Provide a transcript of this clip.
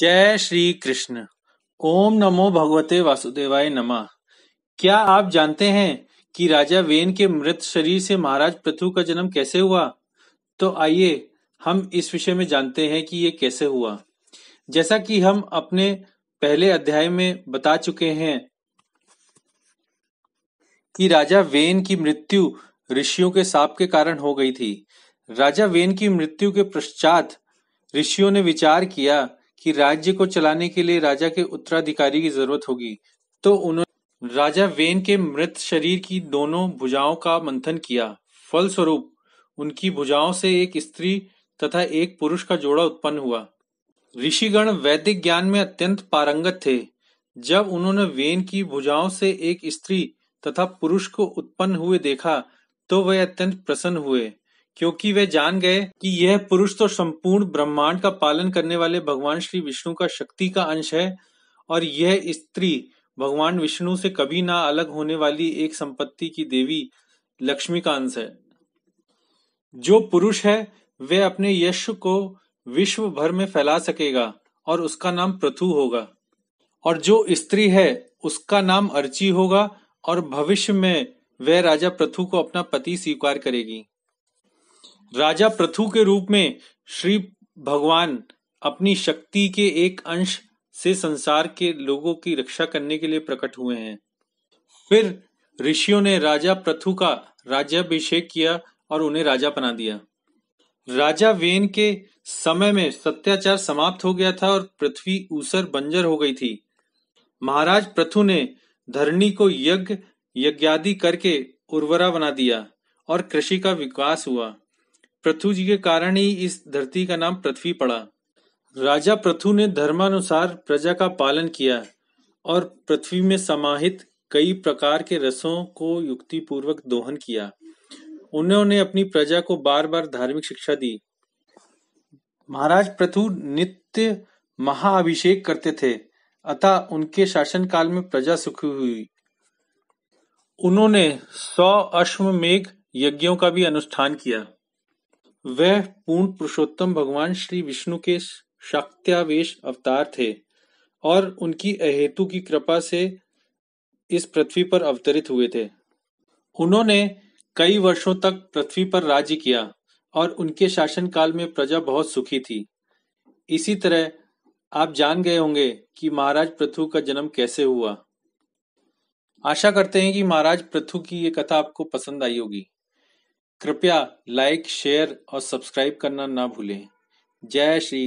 जय श्री कृष्ण ओम नमो भगवते वासुदेवाय नमः क्या आप जानते हैं कि राजा वेन के मृत शरीर से महाराज पृथु का जन्म कैसे हुआ तो आइए हम इस विषय में जानते हैं कि ये कैसे हुआ जैसा कि हम अपने पहले अध्याय में बता चुके हैं कि राजा वेन की मृत्यु ऋषियों के साप के कारण हो गई थी राजा वेन की मृत्यु के पश्चात ऋषियों ने विचार किया कि राज्य को चलाने के लिए राजा के उत्तराधिकारी की जरूरत होगी तो उन्होंने राजा वेन के मृत शरीर की दोनों भुजाओं का मंथन किया फलस्वरूप उनकी भुजाओं से एक स्त्री तथा एक पुरुष का जोड़ा उत्पन्न हुआ ऋषिगण वैदिक ज्ञान में अत्यंत पारंगत थे जब उन्होंने वेन की भुजाओं से एक स्त्री तथा पुरुष को उत्पन्न हुए देखा तो वे अत्यंत प्रसन्न हुए क्योंकि वे जान गए कि यह पुरुष तो संपूर्ण ब्रह्मांड का पालन करने वाले भगवान श्री विष्णु का शक्ति का अंश है और यह स्त्री भगवान विष्णु से कभी ना अलग होने वाली एक संपत्ति की देवी लक्ष्मी का अंश है जो पुरुष है वह अपने यश को विश्व भर में फैला सकेगा और उसका नाम प्रथु होगा और जो स्त्री है उसका नाम अर्ची होगा और भविष्य में वह राजा प्रथु को अपना पति स्वीकार करेगी राजा प्रथु के रूप में श्री भगवान अपनी शक्ति के एक अंश से संसार के लोगों की रक्षा करने के लिए प्रकट हुए हैं फिर ऋषियों ने राजा प्रथु का राज्याभिषेक किया और उन्हें राजा बना दिया राजा वेन के समय में सत्याचार समाप्त हो गया था और पृथ्वी ऊसर बंजर हो गई थी महाराज प्रथु ने धरणी को यज्ञ यज्ञादि करके उर्वरा बना दिया और कृषि का विकास हुआ पृथु जी के कारण ही इस धरती का नाम पृथ्वी पड़ा राजा पृथु ने धर्मानुसार प्रजा का पालन किया और पृथ्वी में समाहित कई प्रकार के रसों को युक्ति पूर्वक दोहन किया उन्होंने अपनी प्रजा को बार बार धार्मिक शिक्षा दी महाराज पृथु नित्य महाअभिषेक करते थे अतः उनके शासनकाल में प्रजा सुखी हुई उन्होंने सौ अश्वमेघ यज्ञों का भी अनुष्ठान किया वह पूर्ण पुरुषोत्तम भगवान श्री विष्णु के शक्त्यावेश अवतार थे और उनकी अहेतु की कृपा से इस पृथ्वी पर अवतरित हुए थे उन्होंने कई वर्षों तक पृथ्वी पर राज्य किया और उनके शासन काल में प्रजा बहुत सुखी थी इसी तरह आप जान गए होंगे कि महाराज पृथु का जन्म कैसे हुआ आशा करते हैं कि महाराज पृथु की ये कथा आपको पसंद आई होगी कृपया लाइक शेयर और सब्सक्राइब करना ना भूलें, जय श्री